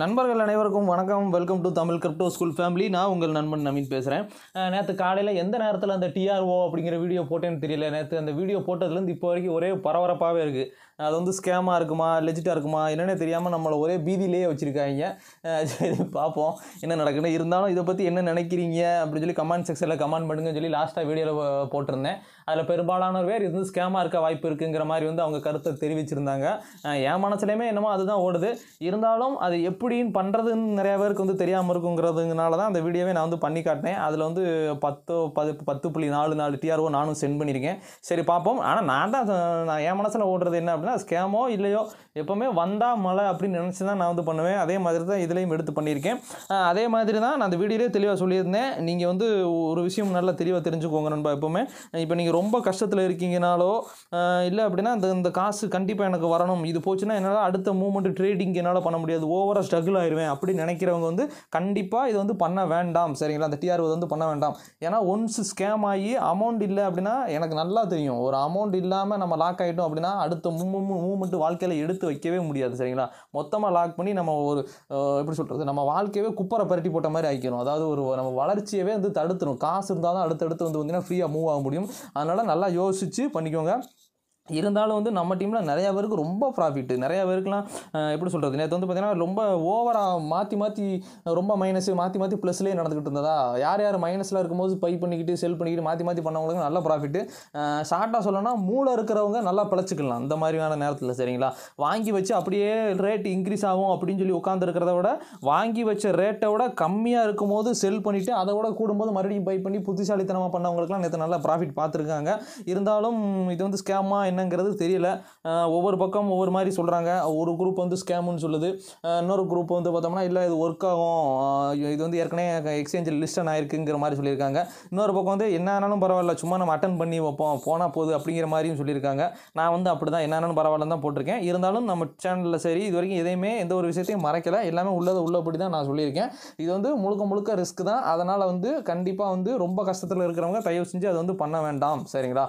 நண்பர்கள் அனைவருக்கும் வணக்கம் welcome to Tamil crypto school family நான் உங்கள் நண்பன் நவீன் பேசுகிறேன் நேற்று காலையில் எந்த நேரத்தில் அந்த டிஆர்ஓ அப்படிங்கிற வீடியோ போட்டேன்னு தெரியல நேற்று அந்த வீடியோ போட்டதுலேருந்து இப்போ வரைக்கும் ஒரே பரபரப்பாகவே இருக்குது அது வந்து ஸ்கேமாக இருக்குமா லெஜிட்டாக இருக்குமா என்னென்னே தெரியாமல் நம்மளை ஒரே பீதியிலேயே வச்சுருக்காங்க சரி பார்ப்போம் என்ன நடக்குது இருந்தாலும் இதை பற்றி என்ன நினைக்கிறீங்க அப்படின்னு சொல்லி கமெண்ட் செக்ஷனில் கமெண்ட் பண்ணுங்கன்னு சொல்லி லாஸ்ட்டாக வீடியோவில் போட்டிருந்தேன் அதில் பெரும்பாலான பேர் இது வந்து ஸ்கேமாக இருக்க வாய்ப்பு இருக்குங்கிற மாதிரி வந்து அவங்க கருத்தை தெரிவிச்சிருந்தாங்க என் மனசுலையுமே என்னமோ அதுதான் ஓடுது இருந்தாலும் அது எப்படின்னு பண்ணுறதுன்னு நிறையா பேருக்கு வந்து தெரியாமல் இருக்குங்கிறதுனால தான் அந்த வீடியோவே நான் வந்து பண்ணி காட்டினேன் அதில் வந்து பத்தோ பது பத்து புள்ளி நாலு நாலு டிஆர்ஓ நானும் சென்ட் பண்ணியிருக்கேன் சரி பார்ப்போம் ஆனால் நான் தான் நான் என் மனசில் ஓடுறது என்ன பார்த்தீங்கன்னா ஸ்கேமோ இல்லையோ எப்போவுமே வந்தால் மழை அப்படின்னு நினச்சி தான் நான் வந்து பண்ணுவேன் அதே மாதிரி தான் இதுலேயும் எடுத்து பண்ணியிருக்கேன் அதே மாதிரி தான் நான் அந்த வீடியோலேயே தெளிவாக சொல்லியிருந்தேன் நீங்கள் வந்து ஒரு விஷயம் நல்லா தெளிவாக தெரிஞ்சுக்கோங்க நண்பா எப்போவுமே இப்போ நீங்கள் ரொம்ப கஷ்டத்தில் இருக்கீங்கனாலோ இல்லை அப்படின்னா அந்த இந்த காசு கண்டிப்பாக எனக்கு வரணும் இது போச்சுன்னா என்னால் அடுத்த மூமெண்ட் ட்ரேடிங் என்னால் பண்ண முடியாது ஓவராக ஸ்ட்ரகிள் ஆயிடுவேன் அப்படின்னு நினைக்கிறவங்க வந்து கண்டிப்பாக இது வந்து பண்ண வேண்டாம் சரிங்களா அந்த டிஆர்ஓ வந்து பண்ண வேண்டாம் ஏன்னா ஒன்ஸ் ஸ்கேம் ஆகி அமௌண்ட் இல்லை அப்படின்னா எனக்கு நல்லா தெரியும் ஒரு அமௌண்ட் இல்லாமல் நம்ம லாக் ஆகிட்டோம் அப்படின்னா அடுத்த மூமெண்ட் மூவ் வாழ்க்கையில் எடுத்து வைக்கவே முடியாது சரிங்களா மொத்தமாக லாக் பண்ணி நம்ம ஒரு எப்படி சொல்கிறது நம்ம வாழ்க்கையவே குப்பரை பரட்டி போட்ட மாதிரி ஆகிக்கணும் அதாவது ஒரு நம்ம வளர்ச்சியவே வந்து தடுத்துடும் காசு இருந்தால் தான் அடுத்தடுத்து வந்து பார்த்திங்கன்னா ஃப்ரீயாக மூவ் ஆக முடியும் அதனால் நல்லா யோசித்து பண்ணிக்கோங்க இருந்தாலும் வந்து நம்ம டீமில் நிறையா பேருக்கு ரொம்ப ப்ராஃபிட் நிறையா பேருக்குலாம் எப்படி சொல்கிறது நேற்று வந்து பார்த்திங்கன்னா ரொம்ப ஓவராக மாற்றி மாற்றி ரொம்ப மைனஸ் மாற்றி மாற்றி ப்ளஸ்லேயே நடந்துகிட்டு இருந்ததா யார் யார் மைனஸில் இருக்கும்போது பை பண்ணிக்கிட்டு செல் பண்ணிக்கிட்டு மாற்றி மாற்றி பண்ணவங்களுக்கு நல்ல ப்ராஃபிட்டு ஷார்ட்டாக சொல்லணும்னா மூளை இருக்கிறவங்க நல்லா பிழைச்சிக்கலாம் இந்த மாதிரியான நேரத்தில் சரிங்களா வாங்கி வச்சு அப்படியே ரேட் இன்க்ரீஸ் ஆகும் அப்படின்னு சொல்லி உட்காந்துருக்கிறத விட வாங்கி வச்ச ரேட்டை விட கம்மியாக இருக்கும்போது செல் பண்ணிவிட்டு அதை விட கூடும்போது மறுபடியும் பை பண்ணி புத்திசாலித்தனமாக பண்ணவங்களுக்குலாம் நேற்று நல்லா ப்ராஃபிட் பார்த்துருக்காங்க இருந்தாலும் இது வந்து ஸ்கேமாக என்னங்கிறது தெரியல ஒவ்வொரு பக்கம் ஒவ்வொரு மாதிரி சொல்கிறாங்க ஒரு குரூப் வந்து ஸ்கேமுன்னு சொல்லுது இன்னொரு குரூப் வந்து பார்த்தோம்னா இல்லை இது ஒர்க் ஆகும் இது வந்து ஏற்கனவே எக்ஸ்சேஞ்சில் லிஸ்டன் ஆயிருக்குங்கிற மாதிரி சொல்லியிருக்காங்க இன்னொரு பக்கம் வந்து என்ன ஆனாலும் பரவாயில்ல சும்மா நம்ம அட்டன் பண்ணி வைப்போம் போனால் போகுது அப்படிங்கிற மாதிரியும் சொல்லியிருக்காங்க நான் வந்து அப்படி தான் என்னாலும் பரவாயில்லன்னு தான் போட்டிருக்கேன் இருந்தாலும் நம்ம சேனலில் சரி இது வரைக்கும் எதையுமே எந்த ஒரு விஷயத்தையும் மறைக்கல எல்லாமே உள்ளதை உள்ளபடி தான் நான் சொல்லியிருக்கேன் இது வந்து முழுக்க முழுக்க ரிஸ்க் தான் அதனால் வந்து கண்டிப்பாக வந்து ரொம்ப கஷ்டத்தில் இருக்கிறவங்க தயவு செஞ்சு அதை வந்து பண்ண வேண்டாம் சரிங்களா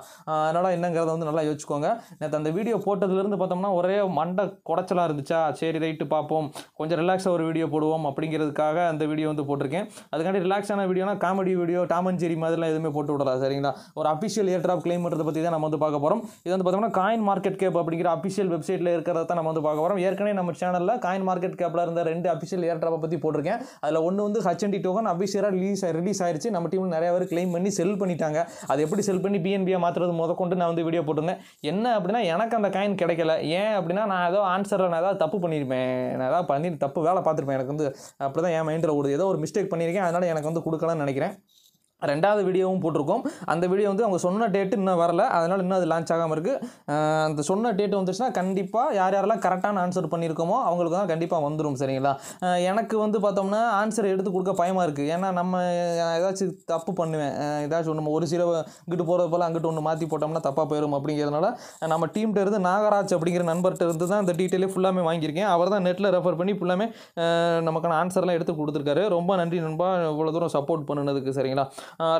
அதனால் என்னங்கிறத வந்து நல்லா யோசிச்சுக்கோங்க வச்சுக்கோங்க நேற்று அந்த வீடியோ போட்டதுலேருந்து பார்த்தோம்னா ஒரே மண்டை குடைச்சலாக இருந்துச்சா சரி ரைட்டு பார்ப்போம் கொஞ்சம் ரிலாக்ஸாக ஒரு வீடியோ போடுவோம் அப்படிங்கிறதுக்காக அந்த வீடியோ வந்து போட்டிருக்கேன் அதுக்காண்டி ரிலாக்ஸான வீடியோனா காமெடி வீடியோ டாமன் ஜெரி மாதிரிலாம் எதுவுமே போட்டு விடலாம் சரிங்களா ஒரு அஃபிஷியல் ஏர் ட்ராப் கிளைம் பண்ணுறதை பற்றி தான் நம்ம வந்து பார்க்க போகிறோம் இது வந்து பார்த்தோம்னா காயின் மார்க்கெட் கேப் அப்படிங்கிற அஃபிஷியல் வெப்சைட்டில் இருக்கிறத தான் நம்ம வந்து பார்க்க போகிறோம் ஏற்கனவே நம்ம சேனலில் காயின் மார்க்கெட் கேப்பில் இருந்த ரெண்டு அஃபிஷியல் ஏர் ட்ராப்பை பற்றி போட்டிருக்கேன் அதில் ஒன்று வந்து ஹச்என்டி டோக்கன் அஃபிஷியலாக ரிலீஸ் ரிலீஸ் ஆயிடுச்சு நம்ம டீமில் நிறைய பேர் கிளைம் பண்ணி செல் பண்ணிட்டாங்க அது எப்படி செல் பண்ணி பிஎன்பியை மாற்றுறது முதற்கொண்டு நான் வந்து வீடியோ போட்டிருந்தேன் என்ன அப்படின்னா எனக்கு அந்த காயின் கிடைக்கல ஏன் அப்படின்னா நான் ஏதோ ஆன்சரில் நான் ஏதாவது தப்பு பண்ணியிருப்பேன் நான் ஏதாவது பண்ணி தப்பு வேலை பார்த்துருப்பேன் எனக்கு வந்து அப்படி தான் என் மைண்டில் ஓடுது ஏதோ ஒரு மிஸ்டேக் பண்ணியிருக்கேன் அதனால் எனக்கு வந்து கொடுக்கலன்னு நினைக்கிறேன் ரெண்டாவது வீடியோவும் போட்டிருக்கோம் அந்த வீடியோ வந்து அவங்க சொன்ன டேட்டு இன்னும் வரல அதனால் இன்னும் அது லான்ச் ஆகாமல் இருக்குது அந்த சொன்ன டேட்டு வந்துச்சுன்னா கண்டிப்பாக யார் யாரெல்லாம் கரெக்டான ஆன்சர் பண்ணியிருக்கோமோ அவங்களுக்கு தான் கண்டிப்பாக வந்துடும் சரிங்களா எனக்கு வந்து பார்த்தோம்னா ஆன்சர் எடுத்து கொடுக்க பயமாக இருக்குது ஏன்னா நம்ம ஏதாச்சும் தப்பு பண்ணுவேன் ஏதாச்சும் நம்ம ஒரு சீரோ இங்கிட்டு போகிறது போல் அங்கிட்டு ஒன்று மாற்றி போட்டோம்னா தப்பாக போயிடும் அப்படிங்கிறதுனால நம்ம டீம்கிட்ட இருந்து நாகராஜ் அப்படிங்கிற நண்பர்கிட்ட இருந்து தான் அந்த டீட்டெயிலே ஃபுல்லாமே வாங்கியிருக்கேன் அவர் தான் நெட்டில் ரெஃபர் பண்ணி ஃபுல்லாமே நமக்கான ஆன்சர்லாம் எடுத்து கொடுத்துருக்காரு ரொம்ப நன்றி நண்பா இவ்வளோ தூரம் சப்போர்ட் பண்ணினதுக்கு சரிங்களா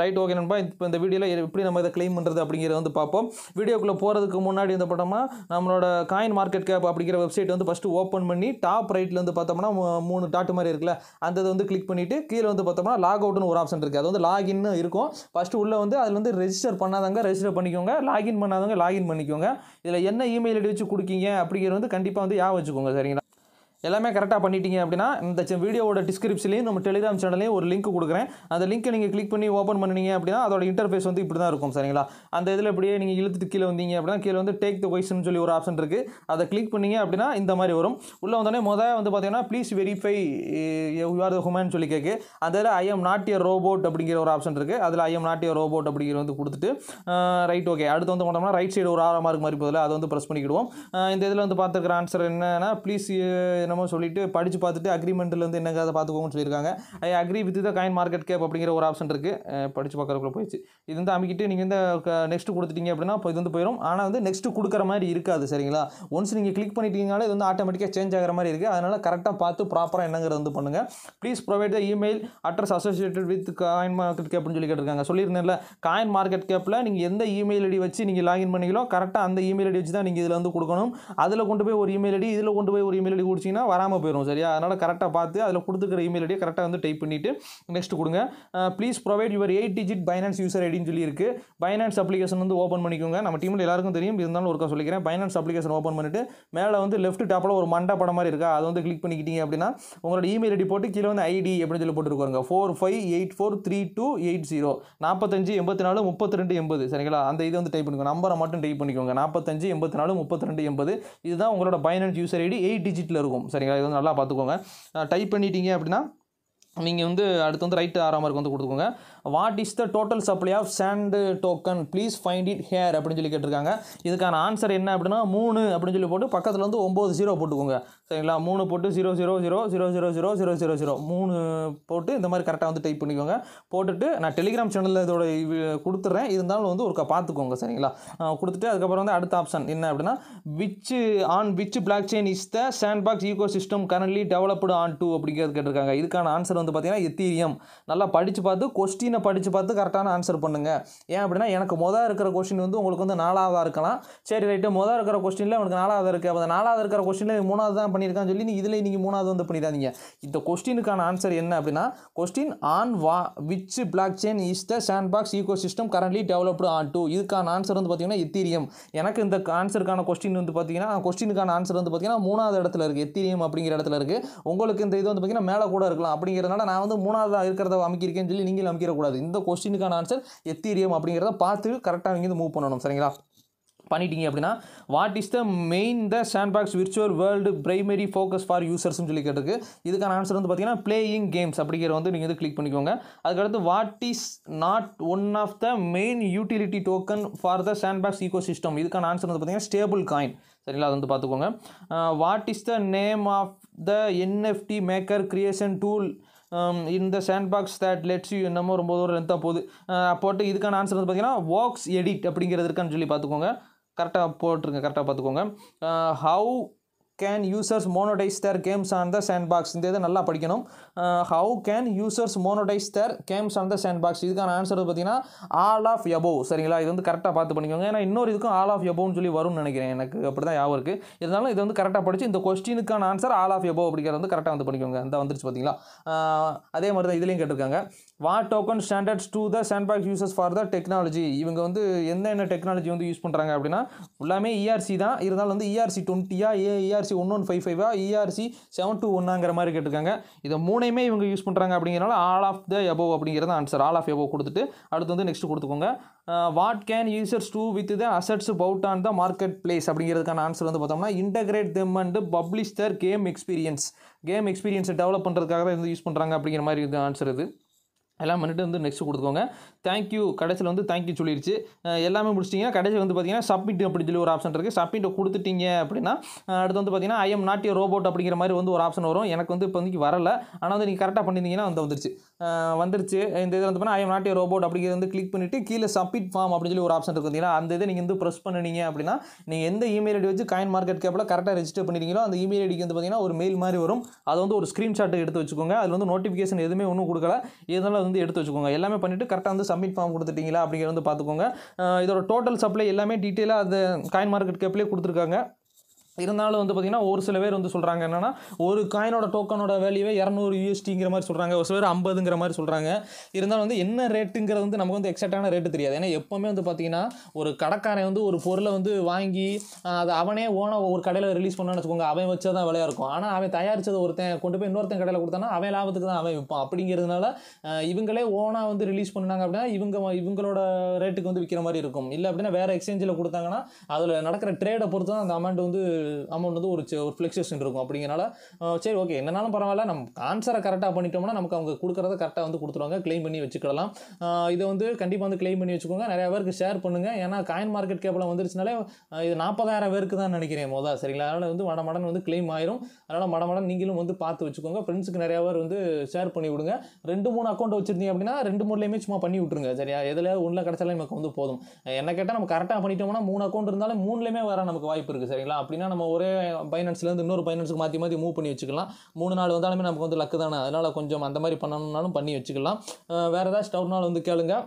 ரைட் ஓகே நண்பா இப்போ இந்த வீடியோவில் எப்படி நம்ம இதை கிளைம் பண்ணுறது அப்படிங்கிறத வந்து பார்ப்போம் வீடியோக்குள்ளே போகிறதுக்கு முன்னாடி இந்த பார்த்தோம்னா நம்மளோட காயின் மார்க்கெட் கேப் அப்படிங்கிற வெப்சைட் வந்து ஃபஸ்ட்டு ஓப்பன் பண்ணி டாப் ரைட்டில் வந்து பார்த்தோம்னா மூணு டாட்டு மாதிரி இருக்குல்ல அந்த வந்து கிளிக் பண்ணிவிட்டு கீழே வந்து பார்த்தோம்னா லாக் அவுட்னு ஒரு ஆப்ஷன் இருக்குது அது வந்து லாகின்னு இருக்கும் ஃபஸ்ட்டு உள்ளே வந்து அதில் வந்து ரெஜிஸ்டர் பண்ணாதவங்க ரெஜிஸ்டர் பண்ணிக்கோங்க லாகின் பண்ணாதவங்க லாகின் பண்ணிக்கோங்க இதில் என்ன இமெயில் ஐடி வச்சு கொடுக்கீங்க அப்படிங்கிறது வந்து கண்டிப்பாக வந்து யா வச்சுக்கோங்க சரிங்களா எல்லாமே கரெக்டாக பண்ணிட்டீங்க அப்படின்னா இந்த வீடியோட டிஸ்கிரிப்ஷன்லையும் நம்ம டெலிகிராம் சேனல்லையும் ஒரு லிங்க் கொடுக்குறேன் அந்த லிங்க்கை நீங்கள் கிளிக் பண்ணி ஓப்பன் பண்ணினீங்க அப்படின்னா அதோட இன்டர்ஃபேஸ் வந்து இப்படி தான் இருக்கும் சரிங்களா அந்த இதில் இப்படியே நீங்கள் இழுத்துட்டு கீழே வந்தீங்க அப்படின்னா கீழே வந்து டேக் த கொஷன் சொல்லி ஒரு ஆப்ஷன் இருக்குது அதை கிளிக் பண்ணிங்க அப்படின்னா இந்த மாதிரி வரும் உள்ளே வந்தோடனே முதல்ல வந்து பார்த்தீங்கன்னா please verify you are the human சொல்லி கேட்கு அதில் I am not a robot அப்படிங்கிற ஒரு ஆப்ஷன் இருக்குது அதில் I am not a robot அப்படிங்கிற வந்து கொடுத்துட்டு ரைட் ஓகே அடுத்து வந்து போனோம்னா ரைட் சைடு ஒரு ஆறாம் மார்க் மாதிரி போதில் அதை வந்து ப்ரெஸ் பண்ணிக்கிடுவோம் இந்த இதில் வந்து பார்த்துருக்குற ஆன்சர் என்னன்னா ப்ளீஸ் என்னமோ சொல்லிட்டு படித்து பார்த்துட்டு அக்ரிமெண்ட்டில் வந்து என்ன அதை பார்த்துக்கோங்கன்னு சொல்லியிருக்காங்க I agree with the coin market cap அப்படிங்கிற ஒரு ஆப்ஷன் இருக்குது படித்து பார்க்குறக்குள்ள போயிடுச்சு இது வந்து அமைக்கிட்டு நீங்கள் இந்த நெக்ஸ்ட்டு கொடுத்துட்டீங்க அப்படின்னா இது வந்து போயிடும் ஆனால் வந்து நெக்ஸ்ட்டு கொடுக்குற மாதிரி இருக்காது சரிங்களா ஒன்ஸ் நீங்கள் கிளிக் பண்ணிட்டீங்கனாலே இது வந்து ஆட்டோமேட்டிக்காக சேஞ்ச் ஆகிற மாதிரி இருக்குது அதனால் கரெக்டாக பார்த்து ப்ராப்பராக என்னங்கிறது வந்து பண்ணுங்கள் please provide the email address associated with coin market கேப்னு சொல்லி கேட்டிருக்காங்க சொல்லியிருந்தேன்ல காயின் மார்க்கெட் கேப்பில் நீங்கள் எந்த இமெயில் ஐடி வச்சு நீங்கள் லாகின் பண்ணிக்கலாம் கரெக்டாக அந்த இமெயில் ஐடி வச்சு தான் நீங்கள் இதில் வந்து கொடுக்கணும் அதில் கொண்டு போய் ஒரு இமெயில் ஐடி இதில் கொண்டு போய் ஒரு இமெயில் ஐடி கொடுத்தீங்கன்னா அப்படின்னா வராமல் போயிடும் சரியா அதனால் கரெக்டாக பார்த்து அதில் கொடுத்துக்கிற இமெயில் ஐடியை கரெக்டாக வந்து டைப் பண்ணிவிட்டு நெக்ஸ்ட் கொடுங்க please provide your eight digit Binance user ஐடின்னு சொல்லியிருக்கு பைனான்ஸ் அப்ளிகேஷன் வந்து ஓப்பன் பண்ணிக்கோங்க நம்ம டீமில் எல்லாருக்கும் தெரியும் இருந்தாலும் ஒருக்கா சொல்லிக்கிறேன் பைனான்ஸ் அப்ளிகேஷன் ஓப்பன் பண்ணிவிட்டு மேலே வந்து லெஃப்ட் டாப்பில் ஒரு மண்டா படம் மாதிரி இருக்கா அதை வந்து கிளிக் பண்ணிக்கிட்டீங்க அப்படின்னா உங்களோட இமெயில் ஐடி போட்டு கீழே வந்து ஐடி எப்படின்னு சொல்லி போட்டுருக்கோங்க four five eight four three two eight zero நாற்பத்தஞ்சு எண்பத்தி நாலு முப்பத்தி ரெண்டு எண்பது சரிங்களா அந்த இது வந்து டைப் பண்ணிக்கோங்க நம்பரை மட்டும் டைப் பண்ணிக்கோங்க நாற்பத்தஞ்சு எண்பத்தி நாலு முப்பத்தி ரெண்டு எண்பது இதுதான் உங்களோட பைனான்ஸ் யூசர் ஐடி எயிட் டிஜிட்டில் இருக்கும் சரிங்களா இது வந்து நல்லா பார்த்துக்கோங்க டைப் பண்ணிட்டீங்க அப்படின்னா நீங்கள் வந்து அடுத்து வந்து ரைட்டு ஆறாம் மார்க் வந்து கொடுத்துக்கோங்க what is the total supply of sand token please find it here அப்படின்னு சொல்லி கேட்டிருக்காங்க இதுக்கான ஆன்சர் என்ன அப்படின்னா மூணு அப்படின்னு சொல்லி போட்டு பக்கத்தில் வந்து ஒம்பது ஜீரோ போட்டுக்கோங்க சரிங்களா மூணு போட்டு zero zero zero zero zero zero zero zero zero மூணு போட்டு இந்த மாதிரி கரெக்டாக வந்து டைப் பண்ணிக்கோங்க போட்டுட்டு நான் டெலிகிராம் சேனலில் இதோட கொடுத்துட்றேன் இருந்தாலும் வந்து ஒருக்கா பார்த்துக்கோங்க சரிங்களா கொடுத்துட்டு அதுக்கப்புறம் வந்து அடுத்த ஆப்ஷன் என்ன அப்படின்னா which on which blockchain is the sandbox ecosystem currently developed on to அப்படிங்கிறது கேட்டிருக்காங்க இதுக்கான ஆன்சர் வந்து பார்த்தீங்கன்னா எத்தீரியம் நல்லா படித்து பார்த்து கொஸ்டினை படித்து பார்த்து கரெக்டான ஆன்சர் பண்ணுங்கள் ஏன் அப்படின்னா எனக்கு மொதல் இருக்கிற கொஸ்டின் வந்து உங்களுக்கு வந்து நாலாவதாக இருக்கலாம் சரி ரைட்டு மொதல் இருக்கிற கொஸ்டினில் உங்களுக்கு நாலாவது இருக்குது அப்போ நாலாவது இருக்கிற கொஸ்டினில் மூணாவது தான் பண்ணியிருக்கான்னு சொல்லி நீங்கள் இதில் நீங்கள் மூணாவது வந்து பண்ணிடாதீங்க இந்த கொஸ்டினுக்கான ஆன்சர் என்ன அப்படின்னா கொஸ்டின் ஆன் வா which blockchain is the sandbox ecosystem currently developed on to இதுக்கான ஆன்சர் வந்து பார்த்தீங்கன்னா எத்தீரியம் எனக்கு இந்த ஆன்சருக்கான கொஸ்டின் வந்து பார்த்தீங்கன்னா கொஸ்டினுக்கான ஆன்சர் வந்து பார்த்தீங்கன்னா மூணாவது இடத்துல இருக்குது எத்தீரியம் அப்படிங்கிற இடத்துல இருக்குது உங்களுக்கு இந்த இது வந்து பார்த்தீங்கன்னா மேலே கூட இருக்கலாம் அப்படிங்கிறதுனால நான் வந்து மூணாவதாக இருக்கிறத அமைக்கிறேன்னு சொல்லி நீங்களும் அமைக்கிறக்கூடாது இந்த கொஸ்டினுக்கான ஆன்சர் எத்தீரியம் அப்படிங்கிறத பார்த்து கரெக்டாக நீங்கள் மூவ் பண்ணணும் சரிங்களா பண்ணிட்டீங்க அப்படின்னா what is the main the box virtual world primary focus for யூசர்ஸ்னு சொல்லி கேட்டிருக்கு இதுக்கான ஆன்சர் வந்து பார்த்தீங்கன்னா பிளேயிங் கேம்ஸ் அப்படிங்கிற வந்து நீங்கள் வந்து கிளிக் பண்ணிக்கோங்க அதுக்கடுத்து what is not one of the main utility token for the box ecosystem இதுக்கான ஆன்சர் வந்து பார்த்தீங்கன்னா ஸ்டேபிள் காயின் சரிங்களா அது வந்து பார்த்துக்கோங்க what is the name of the NFT maker creation tool இந்த பாக்ஸ் தட் லெட்ஸ் யூ என்னமோ ரொம்ப தூரம் ரெண்டாக போகுது போட்டு இதுக்கான ஆன்சர் வந்து பார்த்தீங்கன்னா வாக்ஸ் எடிட் அப்படிங்கிறது இருக்கான்னு சொல்லி பார்த்துக்கோங்க கரெக்டாக போட்டுருங்க கரெக்டாக பார்த்துக்கோங்க how can users monetize their games on the sandbox இந்த இதை நல்லா படிக்கணும் how can users monetize their games on the sandbox இதுக்கான ஆன்சர் பார்த்தீங்கன்னா ஆல் ஆஃப் எபோவ் சரிங்களா இது வந்து கரெக்டாக பார்த்து பண்ணிக்கோங்க ஏன்னா இன்னொரு இதுக்கும் ஆல் ஆஃப் எபோவ்னு சொல்லி வரும்னு நினைக்கிறேன் எனக்கு அப்படி தான் யாவும் இருக்குது இருந்தாலும் இது வந்து கரெக்டாக படித்து இந்த கொஸ்டினுக்கான ஆன்சர் ஆல் ஆஃப் எபோவ் அப்படிங்கிறது வந்து கரெக்டாக வந்து பண்ணிக்கோங்க அந்த வந்துருச்சு பார்த்தீங்களா அதே மாதிரி தான் இதுலேயும் கேட்டிருக்காங்க வா token standards to the box uses for the technology இவங்க வந்து எந்தெந்த டெக்னாலஜி வந்து யூஸ் பண்ணுறாங்க அப்படின்னா எல்லாமே இஆர்சி e தான் இருந்தாலும் வந்து இஆர்சி டுவெண்ட்டியா ஏ இஆர்சி ஒன் ஒன் ஃபைவ் ஃபைவா இஆர்சி செவன் டூ ஒன்னாங்கிற மாதிரி கேட்டிருக்காங்க இதை மூணையுமே இவங்க யூஸ் பண்ணுறாங்க அப்படிங்கிறனால ஆல் ஆஃப் த எபோவ் அப்படிங்கிறது ஆன்சர் ஆல் ஆஃப் எபோவ் கொடுத்துட்டு அடுத்து வந்து நெக்ஸ்ட் கொடுத்துக்கோங்க what can users do with the assets bought on the marketplace அப்படிங்கிறதுக்கான ஆன்சர் வந்து பார்த்தோம்னா integrate them and publish their game experience game எக்ஸ்பீரியன்ஸை டெவலப் பண்ணுறதுக்காக தான் இது யூஸ் பண்ணுறாங்க அப்படிங்கிற மாதிரி இது ஆன்சர் இது எல்லாம் பண்ணிட்டு வந்து நெக்ஸ்ட் கொடுத்துக்கோங்க தேங்க்யூ கடைசியில் வந்து தேங்க்யூ சொல்லிடுச்சு எல்லாமே முடிச்சிட்டிங்கன்னா கடைசியில் வந்து பார்த்தீங்கன்னா சப்மிட் அப்படின்னு சொல்லி ஒரு ஆப்ஷன் இருக்குது சப்மிட்டை கொடுத்துட்டீங்க அப்படின்னா அடுத்து வந்து பார்த்தீங்கன்னா ஐஎம் நாட்டிய ரோபோட் அப்படிங்கிற மாதிரி வந்து ஒரு ஆப்ஷன் வரும் எனக்கு வந்து இப்போதைக்கு வரலை ஆனால் வந்து நீங்கள் கரெக்டாக பண்ணியிருந்தீங்கன்னா வந்து வந்துருச்சு வந்துருச்சு இந்த இதில் வந்து பண்ணால் ஐ நாட் ஏ ரோபோட் அப்படிங்கிறது வந்து கிளிக் பண்ணிவிட்டு கீழே சப்மிட் ஃபார்ம் அப்படின்னு சொல்லி ஒரு ஆப்ஷன் இருக்குதுங்களா அந்த இதை நீங்கள் வந்து ப்ரெஸ் பண்ணினீங்க அப்படின்னா நீங்கள் எந்த இமெயில் ஐடி வச்சு காயின் மார்க்கெட் கேப்பில் கரெக்டாக ரெஜிஸ்டர் பண்ணிட்டீங்களோ அந்த இமெயில் ஐடிக்கு வந்து பார்த்தீங்கன்னா ஒரு மெயில் மாதிரி வரும் அது வந்து ஒரு ஸ்க்ரீன்ஷாட்டு எடுத்து வச்சுக்கோங்க அதில் வந்து நோட்டிஃபிகேஷன் எதுவுமே ஒன்றும் கொடுக்கல இதனால் வந்து எடுத்து வச்சுக்கோங்க எல்லாமே பண்ணிவிட்டு கரெக்டாக வந்து சப்மிட் ஃபார்ம் கொடுத்துட்டீங்களா அப்படிங்கிறது வந்து பார்த்துக்கோங்க இதோட டோட்டல் சப்ளை எல்லாமே டீட்டெயிலாக அது காயின் மார்க்கெட் கேப்லேயே கொடுத்துருக்காங்க இருந்தாலும் வந்து பார்த்தீங்கன்னா ஒரு சில பேர் வந்து சொல்கிறாங்க என்னென்னா ஒரு காயினோட டோக்கனோட வேல்யூவே இரநூறு யூஎஸ்டிங்கிற மாதிரி சொல்கிறாங்க ஒரு சில பேர் ஐம்பதுங்கிற மாதிரி சொல்கிறாங்க இருந்தாலும் வந்து என்ன ரேட்டுங்கிறது வந்து நமக்கு வந்து எக்ஸாக்டான ரேட்டு தெரியாது ஏன்னா எப்போவுமே வந்து பார்த்திங்கன்னா ஒரு கடைக்காரன் வந்து ஒரு பொருளை வந்து வாங்கி அதை அவனே ஓனாக ஒரு கடையில் ரிலீஸ் பண்ணான்னு வச்சுக்கோங்க அவன் வச்சா தான் விலையாக இருக்கும் ஆனால் அவன் தயாரித்தது ஒருத்தன் கொண்டு போய் இன்னொருத்தன் கடையில் கொடுத்தானா அவன் லாபத்துக்கு தான் அவன் விற்பான் அப்படிங்கிறதுனால இவங்களே ஓனாக வந்து ரிலீஸ் பண்ணாங்க அப்படின்னா இவங்க இவங்களோட ரேட்டுக்கு வந்து விற்கிற மாதிரி இருக்கும் இல்லை அப்படின்னா வேறு எக்ஸ்சேஞ்சில் கொடுத்தாங்கன்னா அதில் நடக்கிற ட்ரேடை பொறுத்து தான் அந்த அமௌண்ட் வந்து அமௌண்ட் வந்து ஒரு ஒரு ஃப்ளெக்சுவேஷன் இருக்கும் அப்படிங்கிறனால சரி ஓகே என்னன்னாலும் பரவாயில்ல நம்ம ஆன்சரை கரெக்டாக பண்ணிட்டோம்னா நமக்கு அவங்க கொடுக்குறத கரெக்டாக வந்து கொடுத்துருவாங்க க்ளைம் பண்ணி வச்சுக்கலாம் இதை வந்து கண்டிப்பாக வந்து க்ளைம் பண்ணி வச்சுக்கோங்க நிறையா பேருக்கு ஷேர் பண்ணுங்கள் ஏன்னா காயின் மார்க்கெட் கேப்பில் வந்துருச்சுனாலே இது நாற்பதாயிரம் பேருக்கு தான் நினைக்கிறேன் மோதா சரிங்களா அதனால் வந்து மடமடன் வந்து க்ளைம் ஆயிரும் அதனால் மடமடன் நீங்களும் வந்து பார்த்து வச்சுக்கோங்க ஃப்ரெண்ட்ஸுக்கு நிறையா பேர் வந்து ஷேர் பண்ணி விடுங்க ரெண்டு மூணு அக்கௌண்ட் வச்சுருந்தீங்க அப்படின்னா ரெண்டு மூணுலேயுமே சும்மா பண்ணி விட்ருங்க சரியா எதில் ஒன்றில் கிடச்சாலே நமக்கு வந்து போதும் என்ன கேட்டால் நம்ம கரெக்டாக பண்ணிட்டோம்னா மூணு அக்கௌண்ட் இருந்தாலும் மூணுலேயுமே வர நமக்கு வாய்ப்பு இருக்குது சரிங்களா அப்படின்னா நம்ம ஒரே பைனான்ஸ்லேருந்து இன்னொரு பைனான்ஸுக்கு மாற்றி மாற்றி மூவ் பண்ணி வச்சுக்கலாம் மூணு நாள் வந்தாலுமே நமக்கு வந்து லக்கு தானே அதனால் கொஞ்சம் அந்த மாதிரி பண்ணணும்னாலும் பண்ணி வச்சுக்கலாம் வேறு ஏதாச்சும் டவுட்னால் வந்து கேளுங்கள்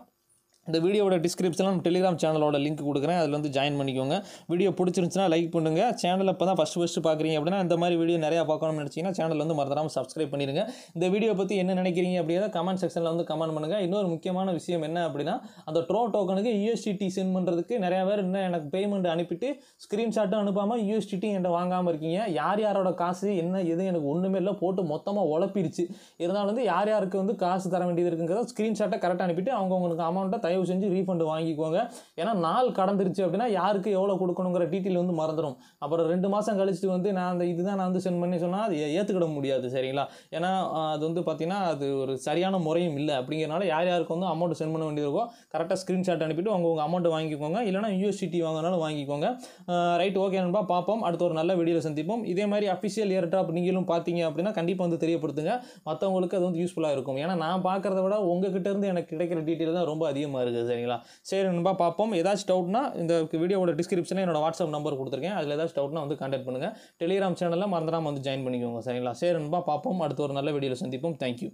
இந்த வீடியோட டிஸ்கிரிப்ஷனில் நம்ம டெலிகிராம் சேனலோட லிங்க் கொடுக்குறேன் அதில் வந்து ஜாயின் பண்ணிக்கோங்க வீடியோ பிடிச்சிருந்துச்சுன்னா லைக் பண்ணுங்கள் சேனலில் இப்போ தான் ஃபஸ்ட்டு ஃபஸ்ட்டு பார்க்குறீங்க அப்படின்னா இந்த மாதிரி வீடியோ நிறையா பார்க்கணும்னு நினச்சிங்கன்னா சேனல் வந்து மறந்துடாமல் சப்ஸ்கிரைப் பண்ணிடுங்க இந்த வீடியோ பற்றி என்ன நினைக்கிறீங்க அப்படிங்கிறத கமெண்ட் செக்ஷனில் வந்து கமெண்ட் பண்ணுங்கள் இன்னொரு முக்கியமான விஷயம் என்ன அப்படின்னா அந்த ட்ரோ டோக்கனுக்கு யூஎஸ்டிடி e சென்ட் பண்ணுறதுக்கு நிறையா பேர் இன்னும் எனக்கு பேமெண்ட் அனுப்பிட்டு ஸ்க்ரீன்ஷாட்டும் அனுப்பாமல் யூஎஸ்டிடி என்கிட்ட வாங்காமல் இருக்கீங்க யார் யாரோட காசு என்ன எது எனக்கு ஒன்றுமே இல்லை போட்டு மொத்தமாக உழப்பிருச்சு இருந்தாலும் வந்து யார் யாருக்கு வந்து காசு தர வேண்டியது இருக்குங்கிறத ஸ்க்ரீன்ஷாட்டை கரெக்டாக அனுப்பிட்டு அவங்கவுங்களுக்கு அமௌண்ட்டை தயவு தயவு செஞ்சு ரீஃபண்டு வாங்கிக்கோங்க ஏன்னா நாள் கடந்துருச்சு அப்படின்னா யாருக்கு எவ்வளோ கொடுக்கணுங்கிற டீட்டெயில் வந்து மறந்துடும் அப்புறம் ரெண்டு மாதம் கழிச்சுட்டு வந்து நான் அந்த இதுதான் நான் வந்து சென்ட் பண்ணி சொன்னால் அது ஏற்றுக்கிட முடியாது சரிங்களா ஏன்னா அது வந்து பார்த்திங்கன்னா அது ஒரு சரியான முறையும் இல்லை அப்படிங்கிறனால யார் யாருக்கு வந்து அமௌண்ட் சென்ட் பண்ண வேண்டியிருக்கோ கரெக்டாக ஸ்க்ரீன்ஷாட் அனுப்பிட்டு அவங்க உங்கள் அமௌண்ட்டு வாங்கிக்கோங்க இல்லைனா யூஎஸ்டிடி வாங்கினாலும் வாங்கிக்கோங்க ரைட் ஓகே நண்பா பார்ப்போம் அடுத்த ஒரு நல்ல வீடியோவில் சந்திப்போம் இதே மாதிரி அஃபிஷியல் ஏர்டாப் நீங்களும் பார்த்தீங்க அப்படின்னா கண்டிப்பாக வந்து தெரியப்படுத்துங்க மற்றவங்களுக்கு அது வந்து யூஸ்ஃபுல்லாக இருக்கும் ஏன்னா நான் பார்க்குறத விட உங்ககிட்ட இருந்து எனக்கு கிடைக்கிற டீட்டெயில் தான் ரொம்ப அதிகமாக அதிகமாக இருக்குது சரிங்களா சரி நண்பா பார்ப்போம் ஏதாச்சும் டவுட்னா இந்த வீடியோட டிஸ்கிரிப்ஷனில் என்னோட வாட்ஸ்அப் நம்பர் கொடுத்துருக்கேன் அதில் ஏதாச்சும் டவுட்னா வந்து காண்டாக்ட் பண்ணுங்கள் டெலிகிராம் சேனலில் மறந்துடாமல் வந்து ஜாயின் பண்ணிக்கோங்க சரிங்களா சரி நண்பா பார்ப்போம் அடுத்த ஒரு நல்ல வீடியோவில் சந்திப்போம் தேங்க்யூ